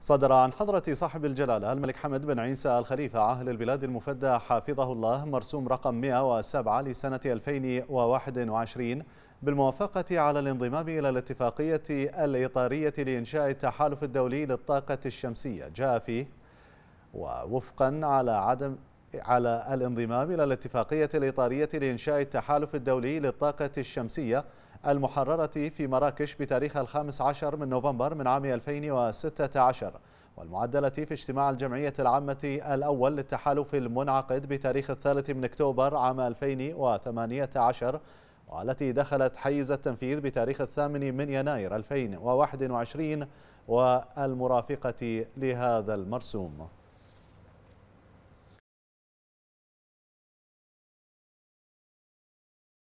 صدر عن حضرة صاحب الجلالة الملك حمد بن عيسى الخليفة عاهل البلاد المفدى حافظه الله مرسوم رقم 107 لسنة 2021 بالموافقة على الانضمام إلى الاتفاقية الإطارية لإنشاء التحالف الدولي للطاقة الشمسية جاء فيه ووفقا على عدم على الانضمام إلى الاتفاقية الإطارية لإنشاء التحالف الدولي للطاقة الشمسية المحررة في مراكش بتاريخ الخامس عشر من نوفمبر من عام 2016 والمعدلة في اجتماع الجمعية العامة الأول للتحالف المنعقد بتاريخ الثالث من أكتوبر عام 2018 والتي دخلت حيز التنفيذ بتاريخ الثامن من يناير 2021 والمرافقة لهذا المرسوم